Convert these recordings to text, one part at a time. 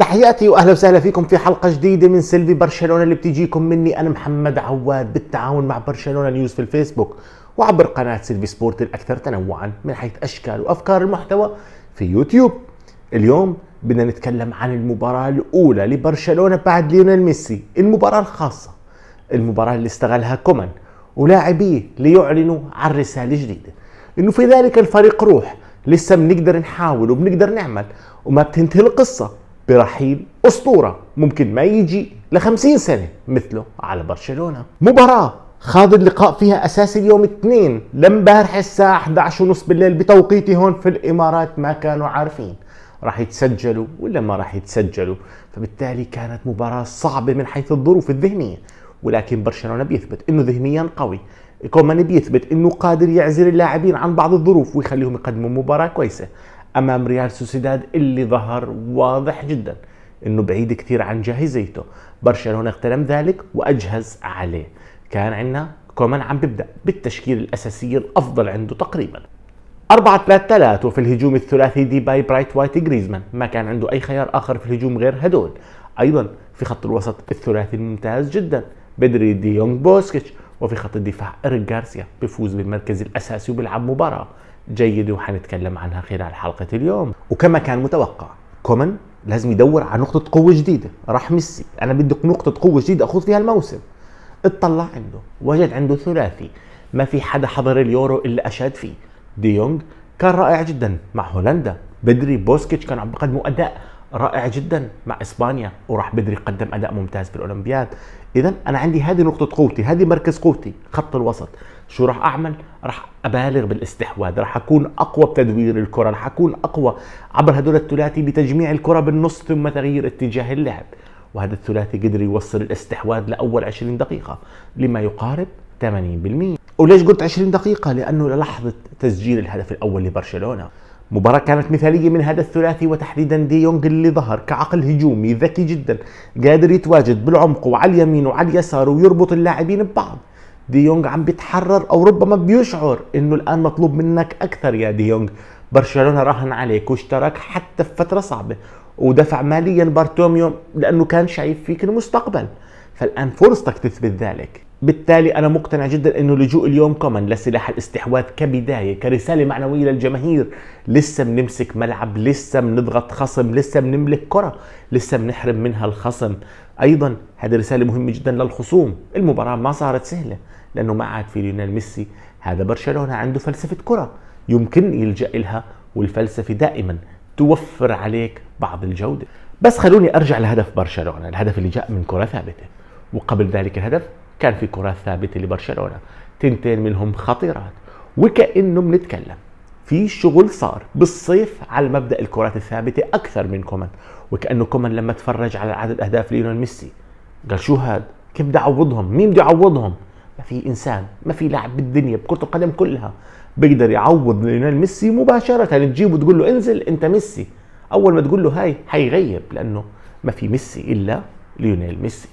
تحياتي واهلا وسهلا فيكم في حلقه جديده من سلفي برشلونه اللي بتجيكم مني انا محمد عواد بالتعاون مع برشلونه نيوز في الفيسبوك وعبر قناه سلفي سبورت الاكثر تنوعا من حيث اشكال وافكار المحتوى في يوتيوب. اليوم بدنا نتكلم عن المباراه الاولى لبرشلونه بعد ليونيل ميسي، المباراه الخاصه. المباراه اللي استغلها كومان ولاعبيه ليعلنوا عن رساله جديده. انه في ذلك الفريق روح لسه بنقدر نحاول وبنقدر نعمل وما بتنتهي القصه برحيل أسطورة ممكن ما يجي لخمسين سنة مثله على برشلونة مباراة خاض اللقاء فيها اساسي اليوم اثنين لمبارح الساعة 11 ونص بالليل بتوقيتي هون في الامارات ما كانوا عارفين راح يتسجلوا ولا ما راح يتسجلوا فبالتالي كانت مباراة صعبة من حيث الظروف الذهنية ولكن برشلونة بيثبت انه ذهنيا قوي كومان بيثبت انه قادر يعزل اللاعبين عن بعض الظروف ويخليهم يقدموا مباراة كويسة امام ريال سوسيداد اللي ظهر واضح جدا انه بعيد كثير عن جاهزيته برشلونه اغتنم ذلك واجهز عليه كان عندنا كومان عم بيبدا بالتشكيل الاساسي الافضل عنده تقريبا 4 3 3 وفي الهجوم الثلاثي دي باي برايت وايت جريزمان ما كان عنده اي خيار اخر في الهجوم غير هدول ايضا في خط الوسط الثلاثي الممتاز جدا بدري دي يونغ بوسكيتش وفي خط الدفاع إريك جارسيا بيفوز بالمركز الاساسي وبيلعب مباراه جيدة وحنتكلم عنها خلال حلقة اليوم وكما كان متوقع كومن لازم يدور على نقطة قوة جديدة راح ميسي أنا بدي نقطة قوة جديدة أخوض فيها الموسم اطلع عنده وجد عنده ثلاثي ما في حدا حضر اليورو إلا أشاد فيه ديونغ دي كان رائع جدا مع هولندا بدري بوسكيتش كان عم بقدموا أداء رائع جدا مع اسبانيا وراح بدري قدم اداء ممتاز في الاولمبياد اذا انا عندي هذه نقطه قوتي هذه مركز قوتي خط الوسط شو راح اعمل راح ابالغ بالاستحواذ راح اكون اقوى بتدوير الكره راح اكون اقوى عبر هدول الثلاثي بتجميع الكره بالنص ثم تغيير اتجاه اللعب وهذا الثلاثي قدر يوصل الاستحواذ لاول 20 دقيقه لما يقارب 80% وليش قلت 20 دقيقه لانه للحظه تسجيل الهدف الاول لبرشلونه مباراة كانت مثالية من هذا الثلاثي وتحديدا دي يونغ اللي ظهر كعقل هجومي ذكي جدا قادر يتواجد بالعمق وعلى اليمين وعلى اليسار ويربط اللاعبين ببعض دي يونغ عم بيتحرر او ربما بيشعر انه الان مطلوب منك اكثر يا دي يونغ برشلونة راهن عليك واشترك حتى في فترة صعبة ودفع ماليا بارتوميو لانه كان شايف فيك المستقبل فالان فرصتك تثبت ذلك بالتالي انا مقتنع جدا انه لجوء اليوم كومن لسلاح الاستحواذ كبدايه كرساله معنويه للجماهير لسه بنمسك ملعب لسه بنضغط خصم لسه بنملك كره لسه بنحرم منها الخصم ايضا هذه رساله مهمه جدا للخصوم المباراه ما صارت سهله لانه ما عاد في ليونيل ميسي هذا برشلونه عنده فلسفه كره يمكن يلجا لها والفلسفه دائما توفر عليك بعض الجوده بس خلوني ارجع لهدف برشلونه الهدف اللي جاء من كره ثابته وقبل ذلك الهدف كان في كرات ثابته لبرشلونه تنتين منهم خطيرات وكانه بنتكلم في شغل صار بالصيف على مبدا الكرات الثابته اكثر من كومان وكانه كومان لما تفرج على عدد اهداف ليونيل ميسي قال شو هاد كيف بدي اعوضهم مين بده يعوضهم ما في انسان ما في لاعب بالدنيا بكره القدم كلها بيقدر يعوض ليونيل ميسي مباشره تجيبه تقول له انزل انت ميسي اول ما تقول له هاي حيغيب لانه ما في ميسي الا ليونيل ميسي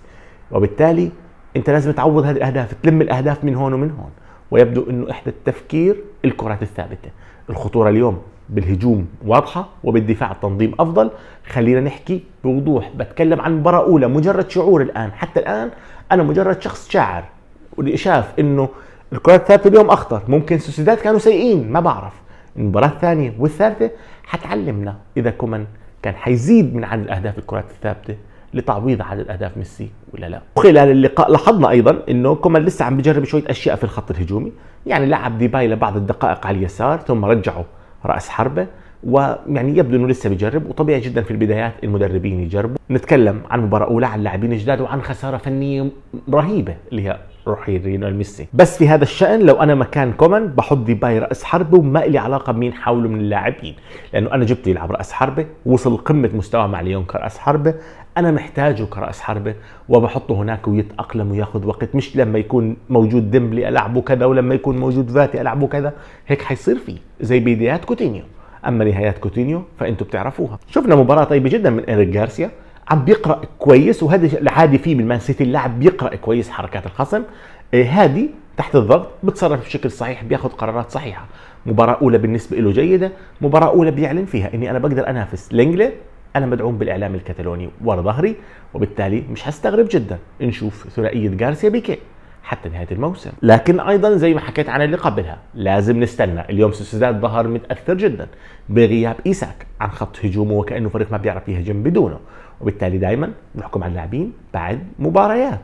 وبالتالي انت لازم تعوض هذه الاهداف تلم الاهداف من هون ومن هون ويبدو انه احدى التفكير الكرات الثابته الخطوره اليوم بالهجوم واضحه وبالدفاع التنظيم افضل خلينا نحكي بوضوح بتكلم عن مباراه اولى مجرد شعور الان حتى الان انا مجرد شخص شاعر واللي شاف انه الكرات الثابته اليوم اخطر ممكن سوسيداد كانوا سيئين ما بعرف المباراه الثانيه والثالثه حتعلمنا اذا كومان كان حيزيد من عدد اهداف الكرات الثابته لتعويض عدد اهداف ميسي ولا لا خلال اللقاء لاحظنا ايضا انه كومان لسه عم بجرب شويه اشياء في الخط الهجومي يعني لعب ديباي لبعض الدقائق على اليسار ثم رجعه راس حربه ويعني يبدو انه لسه بجرب وطبيعي جدا في البدايات المدربين يجربوا نتكلم عن مباراه اولى عن لاعبين جداد وعن خساره فنيه رهيبه اللي هي روح يرينا لميسي بس في هذا الشأن لو أنا مكان كومان بحط ديباي رأس حربة وما إلي علاقة بمين حوله من اللاعبين لأنه أنا جبته يلعب رأس حربة وصل قمة مستواه مع ليون كرأس حربة أنا محتاجه كرأس حربة وبحطه هناك ويتأقلم وياخذ وقت مش لما يكون موجود ديمبلي ألعبه كذا ولما يكون موجود فاتي ألعبه كذا هيك حيصير فيه زي بدايات كوتينيو اما نهايات كوتينيو فانتم بتعرفوها شفنا مباراه طيبه جدا من ايريك جارسيا عم بيقرا كويس وهذا العادي فيه من مان سيتي اللاعب بيقرا كويس حركات الخصم آه، هادي تحت الضغط بتصرف بشكل صحيح بياخذ قرارات صحيحه مباراه اولى بالنسبه له جيده مباراه اولى بيعلن فيها اني انا بقدر انافس لينجلي انا مدعوم بالاعلام الكتالوني ورا ظهري وبالتالي مش هستغرب جدا نشوف ثنائيه جارسيا بيكي حتى نهايه الموسم لكن ايضا زي ما حكيت عن اللي قبلها لازم نستنى اليوم سوسيداد ظهر متاثر جدا بغياب ايساك عن خط هجومه وكانه فريق ما بيعرف يهجم بدونه وبالتالي دائما نحكم على اللاعبين بعد مباريات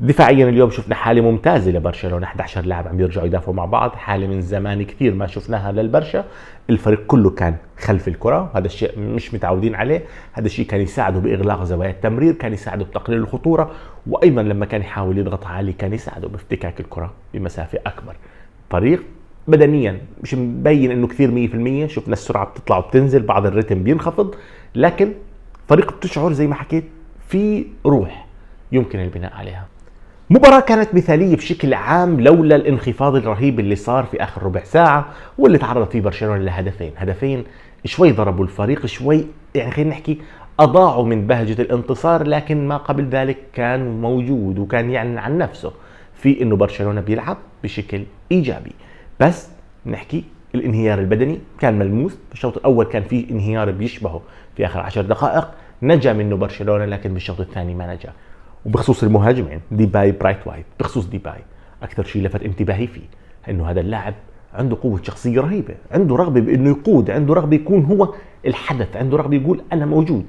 دفاعيا اليوم شفنا حاله ممتازه لبرشلونه 11 لاعب عم يرجعوا يدافعوا مع بعض حاله من زمان كثير ما شفناها للبرشا الفريق كله كان خلف الكره وهذا الشيء مش متعودين عليه هذا الشيء كان يساعده باغلاق زوايا التمرير كان يساعده بتقليل الخطوره وايضا لما كان يحاول يضغط عالي كان يساعده بافتكاك الكره بمسافه اكبر فريق بدنيا مش مبين انه كثير 100% شفنا السرعه بتطلع وبتنزل بعض الريتم بينخفض لكن فريق بتشعر زي ما حكيت في روح يمكن البناء عليها مباراة كانت مثالية بشكل عام لولا الانخفاض الرهيب اللي صار في آخر ربع ساعة واللي تعرض فيه برشلونة لهدفين هدفين شوي ضربوا الفريق شوي يعني خلينا نحكي أضاعوا من بهجة الانتصار لكن ما قبل ذلك كان موجود وكان يعلن عن نفسه في انه برشلونه بيلعب بشكل ايجابي بس نحكي الانهيار البدني كان ملموس في الشوط الاول كان في انهيار بيشبهه في اخر عشر دقائق نجا منه برشلونه لكن بالشوط الثاني ما نجا وبخصوص المهاجمين ديباي برايت وايت بخصوص ديباي اكثر شيء لفت انتباهي فيه انه هذا اللاعب عنده قوة شخصية رهيبة، عنده رغبة بانه يقود، عنده رغبة يكون هو الحدث، عنده رغبة يقول انا موجود.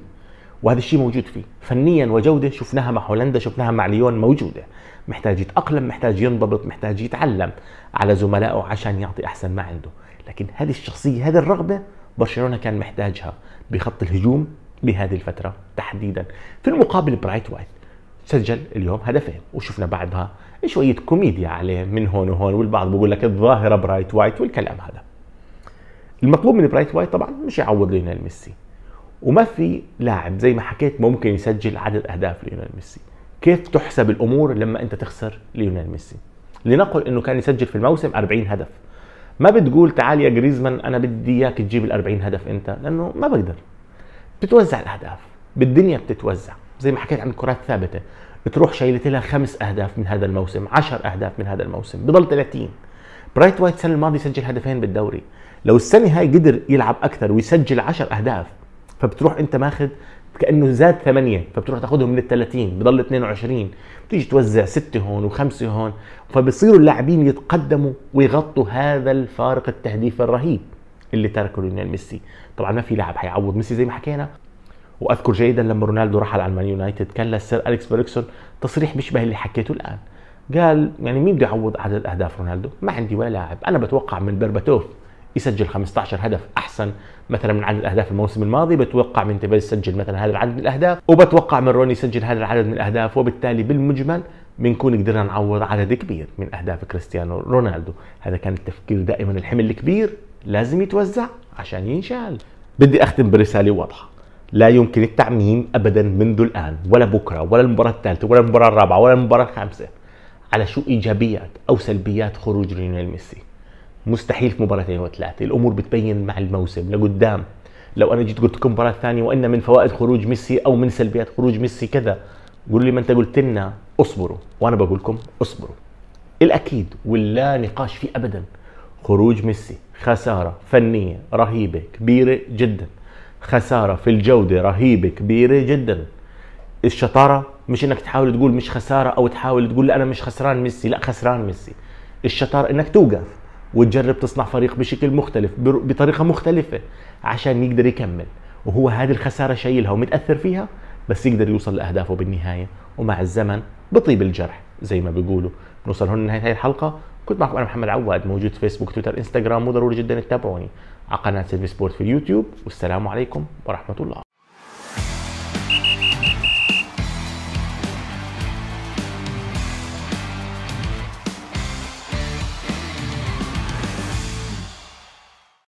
وهذا الشيء موجود فيه، فنيا وجودة شفناها مع هولندا، شفناها مع ليون موجودة. محتاج يتأقلم، محتاج ينضبط، محتاج يتعلم على زملائه عشان يعطي احسن ما عنده. لكن هذه الشخصية هذه الرغبة برشلونة كان محتاجها بخط الهجوم بهذه الفترة تحديدا في المقابل برايت وايت سجل اليوم هدفين وشفنا بعدها شوية كوميديا عليه من هون وهون والبعض بيقول لك الظاهرة برايت وايت والكلام هذا المطلوب من برايت وايت طبعا مش يعوض ليونيل ميسي وما في لاعب زي ما حكيت ممكن يسجل عدد اهداف ليونيل ميسي كيف تحسب الامور لما انت تخسر ليونيل ميسي لنقل انه كان يسجل في الموسم 40 هدف ما بتقول تعال يا جريزمان انا بدي اياك تجيب ال 40 هدف انت لانه ما بقدر بتتوزع الاهداف بالدنيا بتتوزع زي ما حكيت عن الكرات الثابته بتروح شايلت لها خمس اهداف من هذا الموسم 10 اهداف من هذا الموسم بضل 30 برايت وايت السنه الماضيه سجل هدفين بالدوري لو السنه هاي قدر يلعب اكثر ويسجل 10 اهداف فبتروح انت ماخذ كانه زاد ثمانيه فبتروح تاخذهم من ال 30 بضل 22 بتيجي توزع سته هون وخمسه هون فبصيروا اللاعبين يتقدموا ويغطوا هذا الفارق التهديف الرهيب اللي تركه ليونيل ميسي طبعا ما في لاعب حيعوض ميسي زي ما حكينا واذكر جيدا لما رونالدو رحل على مان يونايتد كان للسير اليكس بيركسون تصريح بيشبه اللي حكيته الان قال يعني مين بده يعوض عدد اهداف رونالدو ما عندي ولا لاعب انا بتوقع من بربتوف يسجل 15 هدف احسن مثلا من عدد الاهداف الموسم الماضي بتوقع من تيفيز يسجل مثلا هذا العدد من الاهداف وبتوقع من روني يسجل هذا العدد من الاهداف وبالتالي بالمجمل بنكون قدرنا نعوض عدد كبير من اهداف كريستيانو رونالدو هذا كان التفكير دائما الحمل الكبير لازم يتوزع عشان ينشال بدي اختم برساله واضحه لا يمكن التعميم ابدا منذ الان ولا بكره ولا المباراه الثالثه ولا المباراه الرابعه ولا المباراه الخامسه على شو ايجابيات او سلبيات خروج ليونيل ميسي مستحيل في مباراتين يعني وثلاثه الامور بتبين مع الموسم لقدام لو انا جيت قلت لكم مباراه ثانيه وان من فوائد خروج ميسي او من سلبيات خروج ميسي كذا قولوا لي ما انت قلت لنا اصبروا وانا بقول لكم اصبروا الاكيد واللا نقاش فيه ابدا خروج ميسي خساره فنيه رهيبه كبيره جدا خساره في الجوده رهيبه كبيره جدا الشطاره مش انك تحاول تقول مش خساره او تحاول تقول انا مش خسران ميسي لا خسران ميسي الشطاره انك توقف وتجرب تصنع فريق بشكل مختلف بطريقه مختلفه عشان يقدر يكمل وهو هذه الخساره شايلها ومتاثر فيها بس يقدر يوصل لاهدافه بالنهايه ومع الزمن بطيب الجرح زي ما بيقولوا نوصل هون لنهايه هذه الحلقه كنت معكم انا محمد عواد موجود في فيسبوك تويتر انستغرام وضروري جدا تتابعوني على قناه سيلفي سبورت في اليوتيوب والسلام عليكم ورحمه الله